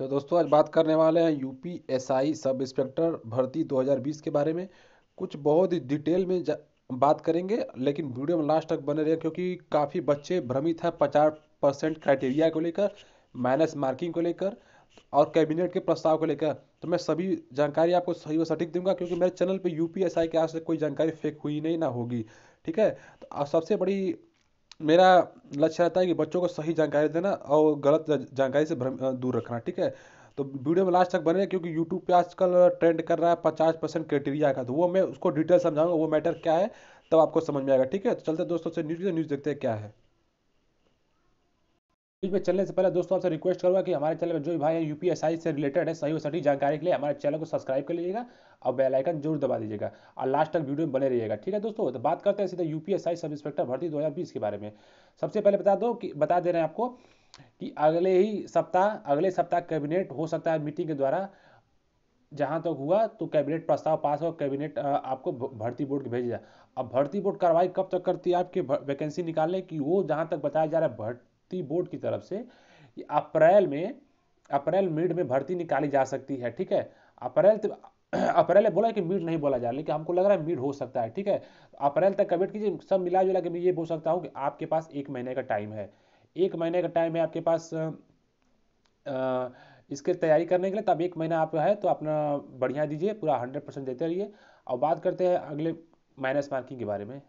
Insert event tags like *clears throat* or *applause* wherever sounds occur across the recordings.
तो दोस्तों आज बात करने वाले हैं यू एसआई सब इंस्पेक्टर भर्ती 2020 के बारे में कुछ बहुत ही डिटेल में बात करेंगे लेकिन वीडियो में लास्ट तक बने रहे क्योंकि काफ़ी बच्चे भ्रमित हैं पचास परसेंट क्राइटेरिया को लेकर माइनस मार्किंग को लेकर और कैबिनेट के प्रस्ताव को लेकर तो मैं सभी जानकारी आपको सही व सटीक दूंगा क्योंकि मेरे चैनल पर यू पी के आज से कोई जानकारी फेक हुई नहीं ना होगी ठीक है तो सबसे बड़ी मेरा लक्ष्य रहता है कि बच्चों को सही जानकारी देना और गलत जानकारी से भ्रम दूर रखना ठीक है तो वीडियो में लास्ट तक बने क्योंकि यूट्यूब पे आजकल ट्रेंड कर रहा है पचास परसेंट क्राइटेरिया का तो वो मैं उसको डिटेल समझाऊंगा वो मैटर क्या है तब तो आपको समझ में आएगा ठीक है तो चलते दोस्तों से न्यूज़ न्यूज़ देखते हैं क्या है न्यूज में चलने से पहले दोस्तों आपसे रिक्वेस्ट करूंगा कि हमारे चैनल में जो भी भाई हैं यूपीएसआई से रिलेटेड है सही और सटीक जानकारी के लिए हमारे चैनल को सब्सक्राइब कर लीजिएगा और बेल आइकन जरूर दबा दीजिएगा और लास्ट तक वीडियो में बने रहिएगा ठीक है दोस्तों तो बात करते हैं सीधा यूपीएसआई सब इंस्पेक्टर भर्ती 2020 के बारे में सबसे पहले बता दो कि बता दे रहे हैं आपको कि अगले ही सप्ताह अगले सप्ताह कैबिनेट हो सकता है मीटिंग के द्वारा जहाँ तक हुआ तो कैबिनेट प्रस्ताव पास हो कैबिनेट आपको भर्ती बोर्ड को भेजेगा अब भर्ती बोर्ड कार्रवाई कब तक करती है आपके वैकेंसी निकालने की वो जहाँ तक बताया जा रहा है भर्ती बोर्ड की तरफ से अप्रैल में अप्रैल मिड में भर्ती निकाली जा सकती है ठीक है अप्रैल *clears throat* अप्रैल में बोला कि मिड नहीं बोला जा लेकिन हमको लग रहा है मिड हो सकता है ठीक है अप्रैल तक कमेंट कीजिए सब मिला जुला के मैं ये बोल सकता हूँ कि आपके पास एक महीने का टाइम है एक महीने का टाइम है आपके पास इसके तैयारी करने के लिए तब एक महीना आप है तो अपना बढ़िया दीजिए पूरा हंड्रेड परसेंट देते रहिए और बात करते हैं अगले माइनस मार्किंग के बारे में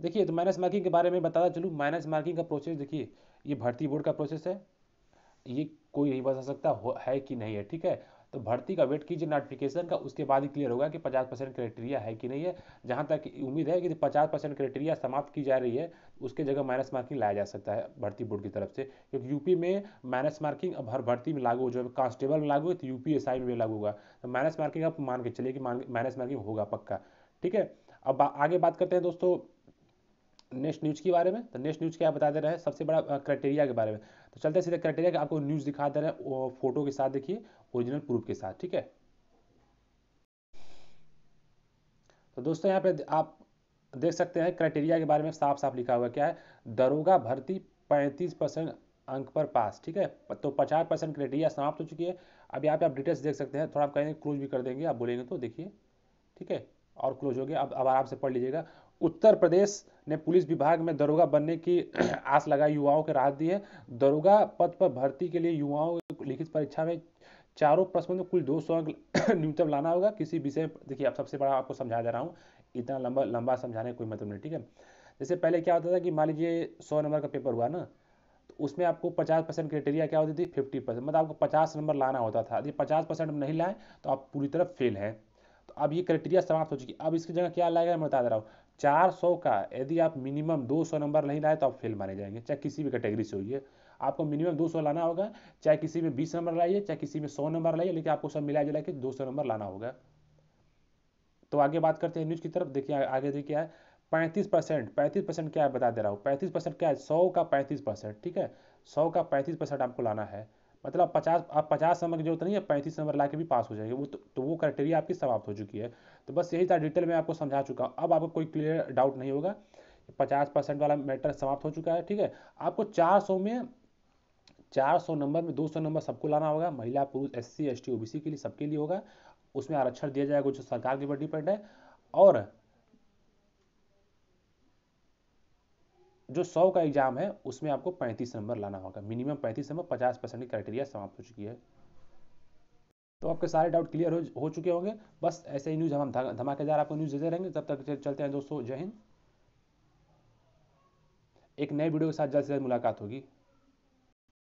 देखिए तो माइनस मार्किंग के बारे में बताता चलूँ माइनस मार्किंग का प्रोसेस देखिए ये भर्ती बोर्ड का प्रोसेस है ये कोई नहीं बता सकता है कि नहीं है ठीक है तो भर्ती का वेट कीजिए नोटिफिकेशन का उसके बाद ही क्लियर होगा कि 50 परसेंट क्राइटेरिया है कि नहीं है जहाँ तक उम्मीद है कि 50 परसेंट क्राइटेरिया समाप्त की जा रही है उसके जगह माइनस मार्किंग लाया जा सकता है भर्ती बोर्ड की तरफ से क्योंकि यूपी में माइनस मार्किंग अब हर भर्ती में लागू जो कांस्टेबल में लागू है तो यूपी एस में लागू होगा तो माइनस मार्किंग आप मान के चलिए कि माइनस मार्किंग होगा पक्का ठीक है अब आगे बात करते हैं दोस्तों नेक्स्ट न्यूज़ के बारे में तो नेक्स्ट न्यूज़ क्या बता दे रहे हैं सबसे बड़ा क्राइटेरिया के बारे में तो चलते हैं सीधे क्राइटेरिया आपको न्यूज़ दिखा दे रहे हैं फोटो के साथ देखिए ओरिजिनल प्रूफ के साथ ठीक है तो दोस्तों यहाँ पे आप देख सकते हैं क्राइटेरिया के बारे में साफ साफ लिखा हुआ क्या है दरोगा भर्ती पैंतीस अंक पर पास ठीक है तो पचास परसेंट क्राइटेरिया समाप्त हो चुकी है अब यहाँ पे आप डिटेल्स देख सकते हैं थोड़ा आप कहेंगे क्लोज भी कर देंगे आप बोलेंगे तो देखिए ठीक है और क्लोज हो गया अब अब आराम से पढ़ लीजिएगा उत्तर प्रदेश ने पुलिस विभाग में दरोगा बनने की *clears throat* आस लगाई युवाओं के राहत दी है दरोगा पद पर भर्ती के लिए युवाओं को लिखित परीक्षा में चारों प्रश्नों में कुल दो सौ अंक *clears throat* न्यूनतम लाना होगा किसी विषय देखिए अब सबसे बड़ा आपको समझा दे रहा हूँ इतना लंबा लंबा समझाने का कोई मतलब नहीं ठीक है जैसे पहले क्या होता था कि मान लीजिए सौ नंबर का पेपर हुआ ना तो उसमें आपको पचास परसेंट क्राइटेरिया क्या होती थी फिफ्टी परसेंट मतलब आपको पचास नंबर लाना होता था यदि पचास परसेंट नहीं लाए तो आप पूरी तरह फेल हैं तो अब ये क्राइटेरिया समाप्त हो चुकी अब इसकी जगह क्या लाएगा मैं बता दे रहा हूँ चार सौ का यदि आप मिनिमम दो सौ नंबर नहीं लाए तो आप फेल माने जाएंगे चाहे किसी भी कैटेगरी से होइए आपको मिनिमम दो सौ लाना होगा चाहे किसी में बीस नंबर लाइए चाहे किसी में सौ नंबर लाइए लेकिन आपको सब मिला जुला के दो सौ नंबर लाना होगा तो आगे बात करते हैं न्यूज की तरफ देखिए आगे देखिए क्या है पैंतीस परसेंट पैंतीस परसेंट क्या है बता दे रहा हूँ पैंतीस परसेंट क्या है सौ का पैंतीस परसेंट ठीक है सौ का पैंतीस परसेंट आपको लाना है मतलब पचास आप पचास नंबर की जरूरत नहीं है पैंतीस नंबर ला के भी पास हो जाएंगे वो तो, तो वो क्राइटेरिया आपकी समाप्त हो चुकी है तो बस यही था डिटेल में आपको समझा चुका हूँ अब आपको कोई क्लियर डाउट नहीं होगा पचास परसेंट वाला मैटर समाप्त हो चुका है ठीक है आपको चार सौ में चार सौ नंबर में दो सौ नंबर सबको लाना होगा महिला पुरुष S C S T O B C के लिए सबके लिए होगा उसमें आरक्षण दिया जाएगा जो सरकार के ऊपर डिपेंड है और जो सौ का एग्ज़ाम है उसमें आपको पैंतीस नंबर लाना होगा मिनिमम पैंतीस नंबर पचास परसेंट की क्राइटेरिया समाप्त हो चुकी है तो आपके सारे डाउट क्लियर हो, हो चुके होंगे बस ऐसे ही न्यूज़ हम धमाकेदार आपको न्यूज़ देते रहेंगे तब तक चलते हैं दोस्तों जय हिंद एक नए वीडियो के साथ जल्द से जल्द मुलाकात होगी